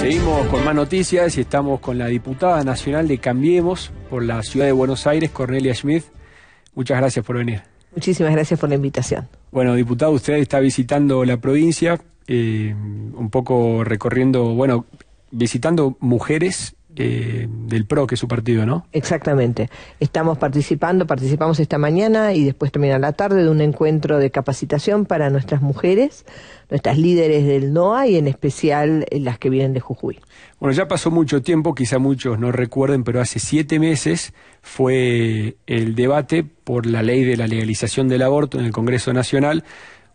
Seguimos con más noticias y estamos con la diputada nacional de Cambiemos por la ciudad de Buenos Aires, Cornelia Schmidt. Muchas gracias por venir. Muchísimas gracias por la invitación. Bueno, diputado, usted está visitando la provincia, eh, un poco recorriendo, bueno, visitando mujeres eh, del PRO, que es su partido, ¿no? Exactamente. Estamos participando, participamos esta mañana y después también a la tarde de un encuentro de capacitación para nuestras mujeres, nuestras líderes del NOA y en especial eh, las que vienen de Jujuy. Bueno, ya pasó mucho tiempo, quizá muchos no recuerden, pero hace siete meses fue el debate por la ley de la legalización del aborto en el Congreso Nacional,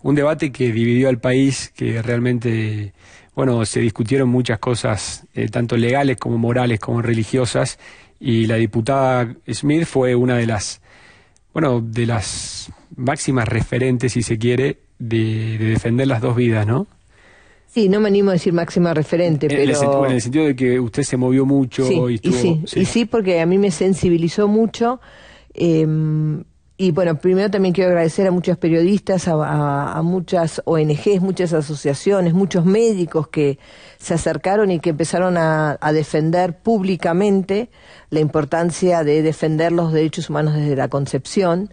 un debate que dividió al país, que realmente bueno, se discutieron muchas cosas, eh, tanto legales como morales, como religiosas, y la diputada Smith fue una de las, bueno, de las máximas referentes, si se quiere, de, defender las dos vidas, ¿no? Sí, no me animo a decir máxima referente, pero... en el sentido de que usted se movió mucho y, estuvo, sí, sí, porque a mí me sensibilizó mucho. Em, y bueno, primero también quiero agradecer a muchos periodistas, a, muchas ONGs, muchas asociaciones, muchos médicos que se acercaron y que empezaron a, defender públicamente la importancia de defender los derechos humanos desde la concepción.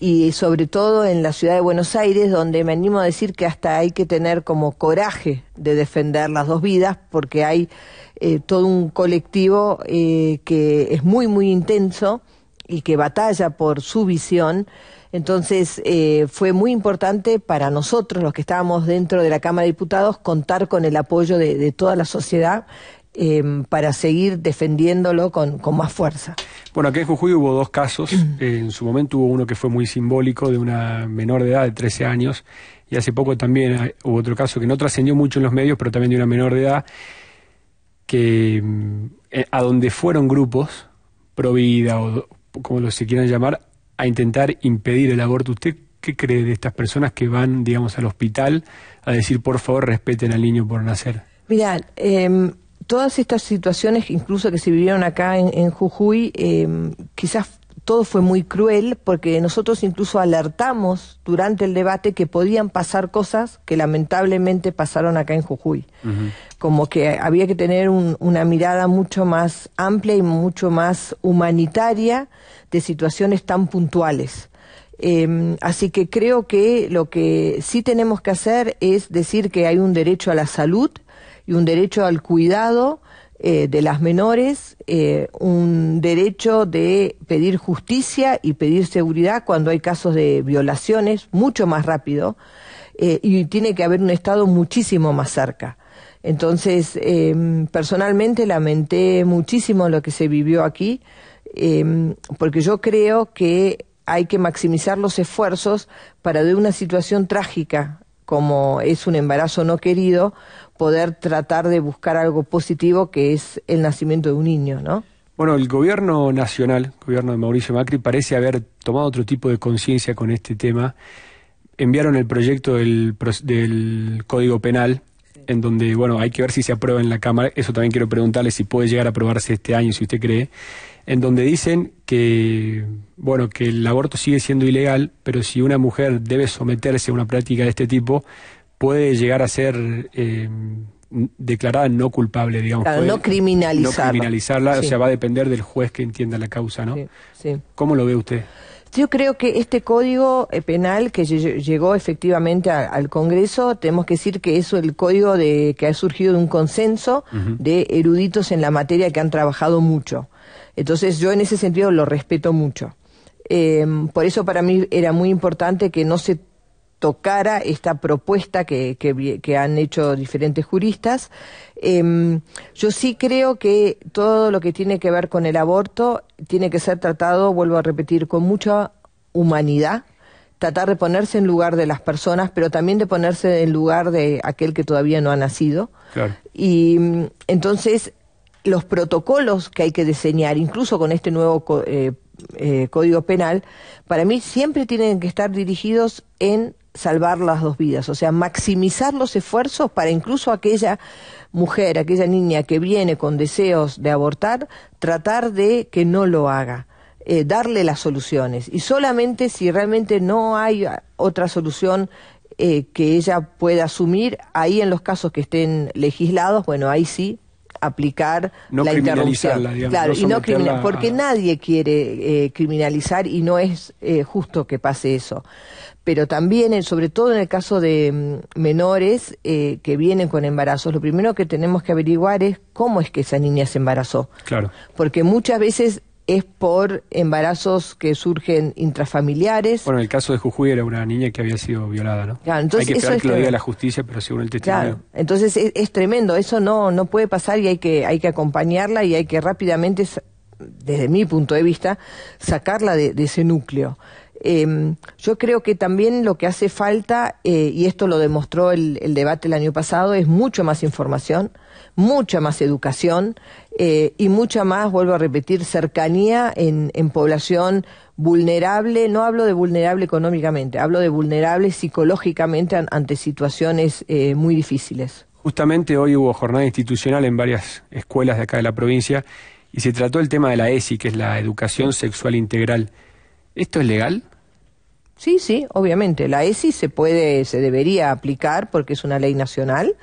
Y sobre todo en la ciudad de Buenos Aires, donde me animo a decir que hasta hay que tener como coraje de defender las dos vidas, porque hay eh, todo un colectivo eh, que es muy, muy intenso y que batalla por su visión. Entonces eh, fue muy importante para nosotros, los que estábamos dentro de la Cámara de Diputados, contar con el apoyo de, toda la sociedad em, para seguir defendiéndolo con, más fuerza. Bueno, aquí en Jujuy hubo dos casos. en su momento hubo uno que fue muy simbólico de una menor de edad de 13 años y hace poco también ah, hubo otro caso que no trascendió mucho en los medios, pero también de una menor de edad que em, eh, a donde fueron grupos Provida o como lo se quieran llamar, a intentar impedir el aborto. ¿Usted qué cree de estas personas que van, digamos, al hospital a decir, por favor, respeten al niño por nacer? Mirá, em, todas estas situaciones, incluso que se vivieron acá en, Jujuy, em, quizás todo fue muy cruel porque nosotros incluso alertamos durante el debate que podían pasar cosas que lamentablemente pasaron acá en Jujuy. Como que había que tener una mirada mucho más amplia y mucho más humanitaria de situaciones tan puntuales. Em, así que creo que lo que sí tenemos que hacer es decir que hay un derecho a la salud y un derecho al cuidado eh, de las menores eh, un derecho de pedir justicia y pedir seguridad cuando hay casos de violaciones mucho más rápido eh, y tiene que haber un Estado muchísimo más cerca. Entonces, em, personalmente lamenté muchísimo lo que se vivió aquí, em, porque yo creo que hay que maximizar los esfuerzos para de una situación trágica como es un embarazo no querido, poder tratar de buscar algo positivo que es el nacimiento de un niño, ¿no? Bueno, el gobierno nacional, el gobierno de Mauricio Macri, parece haber tomado otro tipo de conciencia con este tema. Enviaron el proyecto del, del Código Penal, en donde, bueno, hay que ver si se aprueba en la Cámara. Eso también quiero preguntarle si puede llegar a aprobarse este año, si usted cree en donde dicen que, bueno, que el aborto sigue siendo ilegal, pero si una mujer debe someterse a una práctica de este tipo, puede llegar a ser eh, declarada no culpable, digamos. Claro, no criminalizarla. No criminalizarla, o sea, va a depender del juez que entienda la causa, ¿no? Sí, ¿Cómo lo ve usted? Yo creo que este código eh, penal que llegó efectivamente al Congreso, tenemos que decir que es el código de, que ha surgido de un consenso de eruditos en la materia que han trabajado mucho. Entonces yo en ese sentido lo respeto mucho. Em, por eso para mí era muy importante que no se tocara esta propuesta que, han hecho diferentes juristas. Em, yo sí creo que todo lo que tiene que ver con el aborto tiene que ser tratado, vuelvo a repetir, con mucha humanidad, tratar de ponerse en lugar de las personas, pero también de ponerse en lugar de aquel que todavía no ha nacido. Claro. Y mm, entonces los protocolos que hay que diseñar, incluso con este nuevo eh, eh, Código Penal, para mí siempre tienen que estar dirigidos en salvar las dos vidas, o sea, maximizar los esfuerzos para incluso aquella mujer, aquella niña que viene con deseos de abortar, tratar de que no lo haga. Eh, darle las soluciones y solamente si realmente no hay otra solución que ella pueda asumir, ahí en los casos que estén legislados, bueno, ahí sí aplicar la interrupción. claro, y no porque nadie quiere eh, criminalizar y no es eh, justo que pase eso. Pero también, sobre todo en el caso de mm, menores eh, que vienen con embarazos, lo primero que tenemos que averiguar es cómo es que esa niña se embarazó. Claro. Porque muchas veces es por embarazos que surgen intrafamiliares. Bueno, en el caso de Jujuy era una niña que había sido violada, ¿no? hay que esperar es que lo diga la justicia, pero según el testimonio. entonces es, tremendo, eso no, no puede pasar y hay que, hay que acompañarla y hay que rápidamente, desde mi punto de vista, sacarla de ese núcleo. Em, yo creo que también lo que hace falta, eh, y esto lo demostró el, debate el año pasado, es mucho más información, mucha más educación eh, y mucha más, vuelvo a repetir, cercanía en población vulnerable, no hablo de vulnerable económicamente, hablo de vulnerable psicológicamente ante situaciones eh, muy difíciles. Justamente hoy hubo jornada institucional en varias escuelas de acá de la provincia y se trató el tema de la ESI, que es la educación sexual integral. ¿Esto es legal? Sí, sí, obviamente. La ESI se puede, se debería aplicar porque es una ley nacional.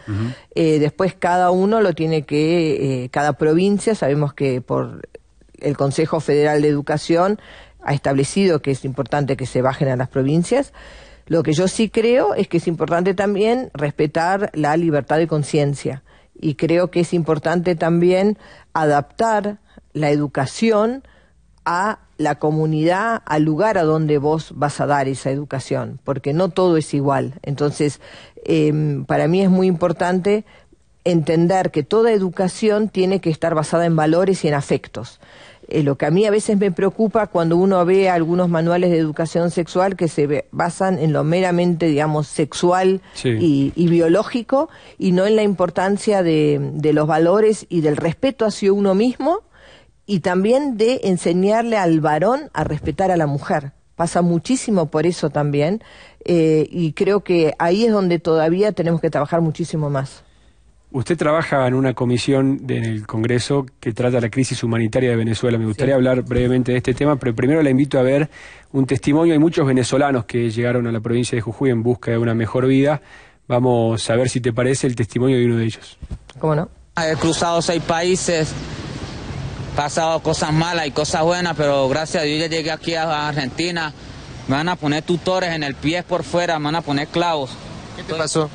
Eh, después cada uno lo tiene que, eh, cada provincia, sabemos que por el Consejo Federal de Educación ha establecido que es importante que se bajen a las provincias. Lo que yo sí creo es que es importante también respetar la libertad de conciencia y creo que es importante también adaptar la educación a la comunidad, al lugar a donde vos vas a dar esa educación, porque no todo es igual. Entonces, em, para mí es muy importante entender que toda educación tiene que estar basada en valores y en afectos. Eh, lo que a mí a veces me preocupa cuando uno ve algunos manuales de educación sexual que se basan en lo meramente, digamos, sexual y, biológico y no en la importancia de los valores y del respeto hacia uno mismo y también de enseñarle al varón a respetar a la mujer. Pasa muchísimo por eso también eh, y creo que ahí es donde todavía tenemos que trabajar muchísimo más. Usted trabaja en una comisión del Congreso que trata la crisis humanitaria de Venezuela. Me gustaría hablar brevemente de este tema, pero primero la invito a ver un testimonio. Hay muchos venezolanos que llegaron a la provincia de Jujuy en busca de una mejor vida. Vamos a ver si te parece el testimonio de uno de ellos. ¿Cómo no? He cruzado seis países, pasado cosas malas y cosas buenas, pero gracias a Dios ya llegué aquí a Argentina. Me van a poner tutores en el pie por fuera, me van a poner clavos. ¿Qué te pasó?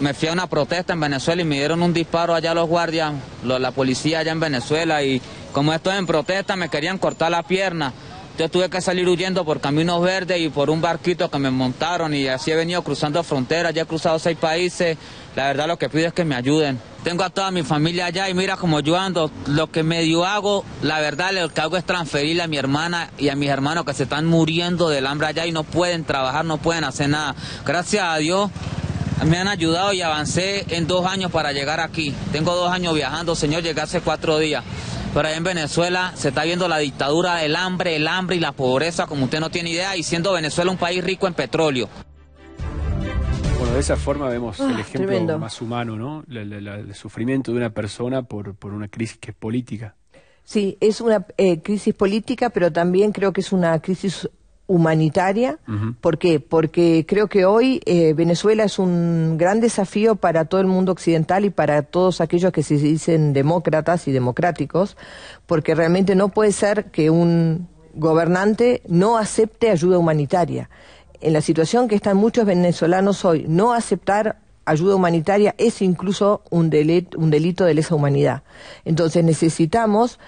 Me fui a una protesta en Venezuela y me dieron un disparo allá los guardias, la policía allá en Venezuela y como estoy en protesta me querían cortar la pierna. Yo tuve que salir huyendo por caminos verdes y por un barquito que me montaron y así he venido cruzando fronteras, ya he cruzado seis países. La verdad lo que pido es que me ayuden. Tengo a toda mi familia allá y mira cómo yo ando. Lo que medio hago, la verdad lo que hago es transferirle a mi hermana y a mis hermanos que se están muriendo del hambre allá y no pueden trabajar, no pueden hacer nada. Gracias a Dios me han ayudado y avancé en dos años para llegar aquí. Tengo dos años viajando, señor, llegué hace cuatro días. Pero ahí en Venezuela se está viendo la dictadura, del hambre, el hambre y la pobreza, como usted no tiene idea, y siendo Venezuela un país rico en petróleo. Bueno, de esa forma vemos el ah, ejemplo más humano, ¿no? el sufrimiento de una persona por, por una crisis que es política. Sí, es una eh, crisis política, pero también creo que es una crisis humanitaria. ¿Por qué? Porque creo que hoy eh, Venezuela es un gran desafío para todo el mundo occidental y para todos aquellos que se dicen demócratas y democráticos, porque realmente no puede ser que un gobernante no acepte ayuda humanitaria. En la situación que están muchos venezolanos hoy, no aceptar ayuda humanitaria es incluso un un delito de lesa humanidad. Entonces necesitamos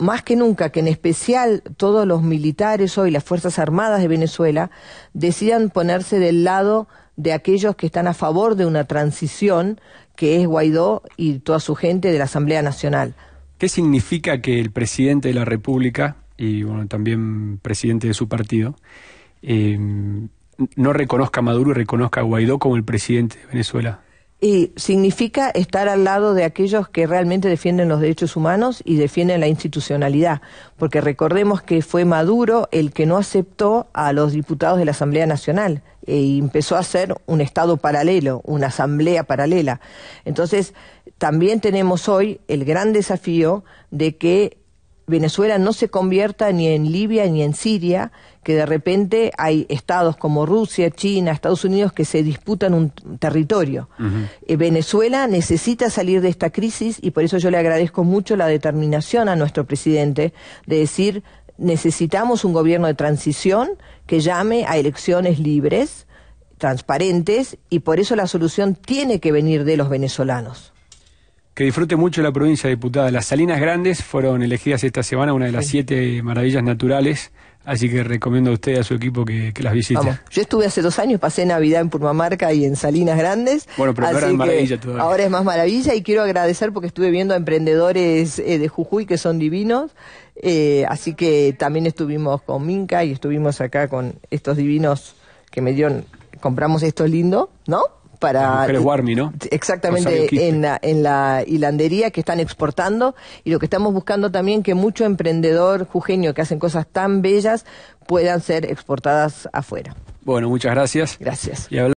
más que nunca que en especial todos los militares hoy, las Fuerzas Armadas de Venezuela, decidan ponerse del lado de aquellos que están a favor de una transición, que es Guaidó y toda su gente de la Asamblea Nacional. ¿Qué significa que el presidente de la República, y bueno, también presidente de su partido, eh, no reconozca a Maduro y reconozca a Guaidó como el presidente de Venezuela? y significa estar al lado de aquellos que realmente defienden los derechos humanos y defienden la institucionalidad, porque recordemos que fue Maduro el que no aceptó a los diputados de la Asamblea Nacional e empezó a ser un Estado paralelo, una Asamblea paralela. Entonces, también tenemos hoy el gran desafío de que Venezuela no se convierta ni en Libia ni en Siria, que de repente hay estados como Rusia, China, Estados Unidos que se disputan un territorio. Eh, Venezuela necesita salir de esta crisis y por eso yo le agradezco mucho la determinación a nuestro presidente de decir necesitamos un gobierno de transición que llame a elecciones libres, transparentes y por eso la solución tiene que venir de los venezolanos que disfrute mucho la provincia, diputada. Las Salinas Grandes fueron elegidas esta semana una de las siete maravillas naturales, así que recomiendo a usted y a su equipo que, las visite. Yo estuve hace dos años, pasé Navidad en Purmamarca y en Salinas Grandes. Bueno, pero ahora es maravilla todavía. Ahora es más maravilla y quiero agradecer porque estuve viendo a emprendedores eh, de Jujuy que son divinos. Eh, así que también estuvimos con Minca y estuvimos acá con estos divinos que me dieron, compramos esto lindo, ¿no? para... ¿no? Exactamente, en la, en la hilandería que están exportando y lo que estamos buscando también que mucho emprendedor jujeño que hacen cosas tan bellas puedan ser exportadas afuera. Bueno, muchas gracias. Gracias.